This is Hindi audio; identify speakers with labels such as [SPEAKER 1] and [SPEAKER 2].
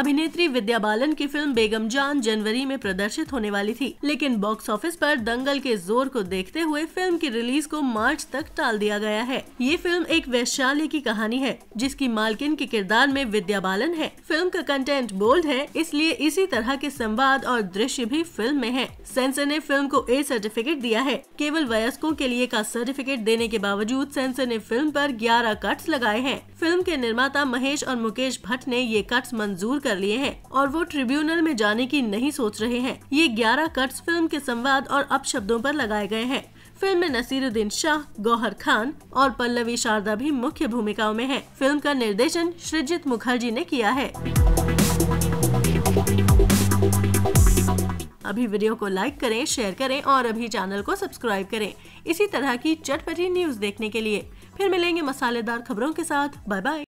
[SPEAKER 1] अभिनेत्री विद्या बालन की फिल्म बेगम जान जनवरी में प्रदर्शित होने वाली थी लेकिन बॉक्स ऑफिस पर दंगल के जोर को देखते हुए फिल्म की रिलीज को मार्च तक टाल दिया गया है ये फिल्म एक वैशाल्य की कहानी है जिसकी मालकिन के किरदार में विद्या बालन है फिल्म का कंटेंट बोल्ड है इसलिए इसी तरह के संवाद और दृश्य भी फिल्म में है सेंसर ने फिल्म को ए सर्टिफिकेट दिया है केवल वयस्कों के लिए का सर्टिफिकेट देने के बावजूद सेंसर ने फिल्म पर ग्यारह कट्स लगाए हैं फिल्म के निर्माता महेश और मुकेश भट्ट ने ये कट्स मंजूर कर लिए हैं और वो ट्रिब्यूनल में जाने की नहीं सोच रहे हैं ये ग्यारह कट्स फिल्म के संवाद और अपशब्दों पर लगाए गए हैं फिल्म में नसीरुद्दीन शाह गौहर खान और पल्लवी शारदा भी मुख्य भूमिकाओं में हैं। फिल्म का निर्देशन सृजित मुखर्जी ने किया है अभी वीडियो को लाइक करें शेयर करें और अभी चैनल को सब्सक्राइब करें इसी तरह की चटपटी न्यूज देखने के लिए फिर मिलेंगे मसालेदार खबरों के साथ बाय बाय